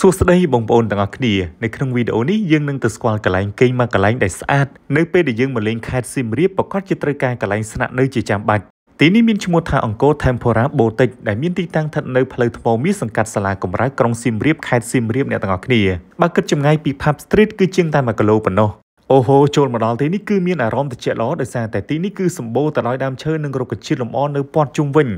សួស្តីបងប្អូនទាំងអស់គ្នានៅក្នុងវីដេអូនេះយើងនឹងទៅស្គាល់កន្លែងគេងមួយកន្លែងដែលស្អាតនៅពេលដែលយើងមកលេងខេត្តសៀមរាបប្រកាសជាត្រូវការកន្លែងស្នាក់នៅជាចាំបាច់ទីនេះមានឈ្មោះថាអង្គរ Tempora Boutique ដែលមានទីតាំងស្ថិតនៅផ្លូវថ្មមាសសង្កាត់សាលាកំរើក្រុងសៀមរាបខេត្តសៀមរាបអ្នកទាំងអស់គ្នាបើគិតចម្ងាយពី Pub Street គឺជាងតែ1គីឡូប៉ុណ្ណោះអូហូចូលមកដល់ទីនេះគឺមានអារម្មណ៍ត្រជាក់ល្អដោយសារតែទីនេះគឺសម្បូរទៅដោយដើមឈើនិងរុក្ខជាតិលម្អនៅព័ទ្ធជុំវិញ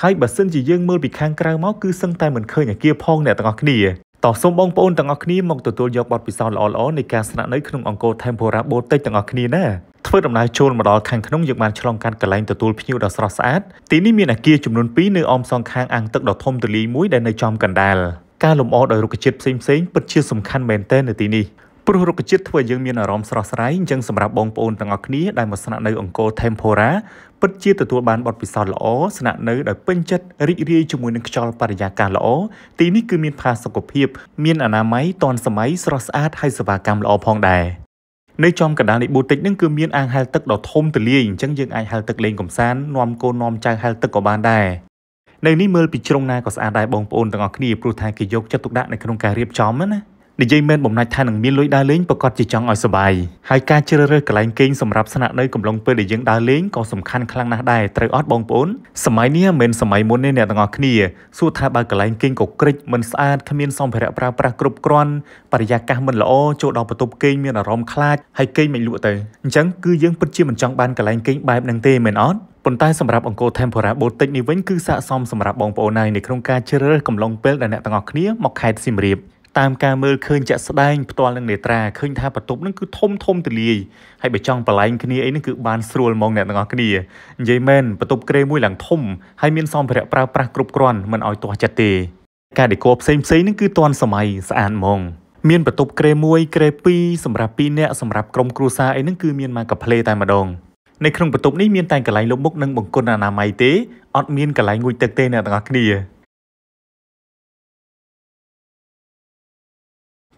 ហើយបើសិនជាយើងមើលពីខាងក្រៅមកគឺសឹងតែមិនឃើញអាគារផងអ្នកទាំងអស់គ្នាតោះសូមបងប្អូនទាំងអស់គ្នាមកទទួលយកបទពិសោធន៍ល្អៗនៃការស្នាក់នៅក្នុងអង្គរ Tempora Boutique ទាំងអស់គ្នាណាធ្វើដំណើរចូលមកដល់ខាងក្នុងយើងបានឆ្លងកាត់កន្លែងទទួលភ្ញៀវដ៏ស្រស់ស្អាត ទីនេះមានអគារចំនួន2នៅអមសងខាងអាងទឹកដ៏ធំទូលាយមួយដែលនៅចំកណ្ដាលការលម្អដោយរុក្ខជាតិផ្សេងៗពិតជាសំខាន់មែនទែននៅទីនេះព្រោះរុក្ខជាតិធ្វើឲ្យយើងមានអារម្មណ៍ស្រស់ស្រាយអញ្ចឹងសម្រាប់បងប្អូនទាំងអស់គ្នាដែលមកស្នាក់នៅអង្គរ Tempora ពិតជាទទួលបានបទពិសោធន៍ល្អស្នាក់នៅដោយពេញចិត្តរីករាយជាមួយនឹងខ្យល់បរិយាកាសល្អទីនេះគឺមានផាសុកភាព មានអនាម័យទាន់សម័យស្រស់ស្អាតហើយសេវាកម្មល្អផងដែរនៅចំកណ្ដាលនៃប៊ូទិកនឹងគឺមានអាងហែលទឹកដ៏ធំទូលាយអញ្ចឹងយើងអាចហែលទឹកលេងកម្សាន្តនាំកូននាំចៅហែលទឹកក៏បានដែរនៅនេះមើលពីជ្រុងណាក៏ស្អាតដែរបងប្អូនទាំងអស់គ្នាព្រោះថាគេយកចិត្តទុកដាក់នៅក្នុងការរៀបចំណានិយាយមែនបំណាច់ថានឹងមានលុយដើរលេងប្រកាសជាចង់ឲ្យសបាយហើយការជ្រើសរើសកន្លែងគេងសម្រាប់ស្នាក់នៅកំឡុងពេលដែលយើងដើរលេងក៏សំខាន់ខ្លាំងណាស់ដែរត្រូវអត់បងប្អូនសម័យនេះមិនមែនសម័យមុនទេអ្នកទាំងអស់គ្នាសួរថាបើកន្លែងគេងកក្រិចមិនស្អាតគ្មានសម្ភារៈប្រើប្រាស់គ្រប់គ្រាន់បរិយាកាសមិនល្អចូលដល់បន្ទប់គេងមានអារម្មណ៍ខ្លាចហើយគេងមិនលក់ទៅអញ្ចឹងគឺយើងពិតជាមិនចង់បានកន្លែងគេងបែបហ្នឹងទេមែនអត់ប៉ុន្តែសម្រាប់អង្គរ Tempora Boutique នេះវិញគឺស័ក្តិសមសម្រាប់បងប្អូនណាយនៅក្នុងការជ្រើសរើសកំឡុងពេលដែលអ្នកទាំងអស់គ្នាមកខេត្តសៀមរាបតាមការមើលឃើញជាក់ស្ដែងផ្ទាល់នឹងនេត្រាឃើញថាបន្ទប់នឹងគឺធំធំទលាយហើយបើចង់បលែងគ្នាអីនឹងគឺបានស្រួលហ្មងអ្នកទាំងអស់គ្នានិយាយមែនបន្ទប់ក្រេមួយឡើងធំហើយមានសម្ភារៈប្រើប្រាស់គ្រប់គ្រាន់មិនឲ្យទាស់ចិត្តទេការដេកផ្សេងផ្សេងនឹងគឺទាន់សម័យស្អាតហ្មងមានបន្ទប់ក្រេ1ក្រេ2សម្រាប់2នាក់សម្រាប់ក្រុមគ្រួសារអីហ្នឹងគឺមានមកកាផ្លេតែម្ដងនៅក្នុងបន្ទប់នេះមានតែកន្លែងលំមុខនិងបង្គន់អនាម័យទេអត់មានកន្លែងងូតទឹកទេអ្នកទាំងអស់គ្នា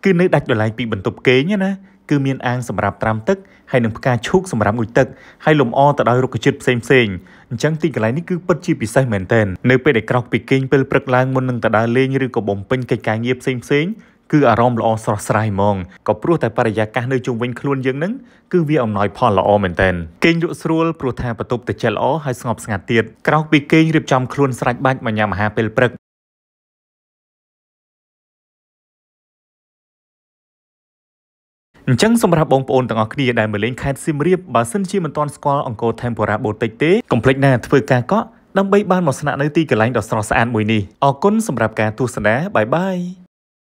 គឺនៅដាច់ដោយឡែកពីបន្ទប់គេងណាគឺមានអាងសម្រាប់ត្រាំទឹកហើយនិងផ្កាឈូកសម្រាប់ងូតទឹកហើយលម្អទៅដោយរុក្ខជាតិផ្សេងផ្សេងអញ្ចឹងទីកន្លែងនេះគឺពិតជាពិសេសមែនទែននៅពេលដែលក្រោកពីគេងពេលព្រឹកឡើងមុននឹងទៅដើរលេងឬក៏បំពេញកិច្ចការងារផ្សេងផ្សេងគឺអារម្មណ៍ល្អស្រស់ស្រាយហ្មងក៏ព្រោះតែបរិយាកាសនៅជុំវិញខ្លួនយើងនឹងគឺវាអំណោយផលល្អមែនទែនគេងលក់ស្រួលព្រោះថាបន្ទប់តិចល្អហើយស្ងប់ស្ងាត់ទៀតក្រោកពីគេងរៀបចំខ្លួនស្រេចបាច់មកញ៉ាំអាហារពេលព្រឹកអញ្ចឹងសម្រាប់បងប្អូនទាំងអស់គ្នាដែលមកលេងខេត្តសៀមរាបបើសិនជាមិនទាន់ស្គាល់អង្គរ Tempora Boutique ទេកុំភ្លេចណាធ្វើការកក់ដើម្បីបានមកស្នាក់នៅទីកន្លែងដ៏ស្រស់ស្អាតមួយនេះអរគុណសម្រាប់ការទស្សនាបាយបាយ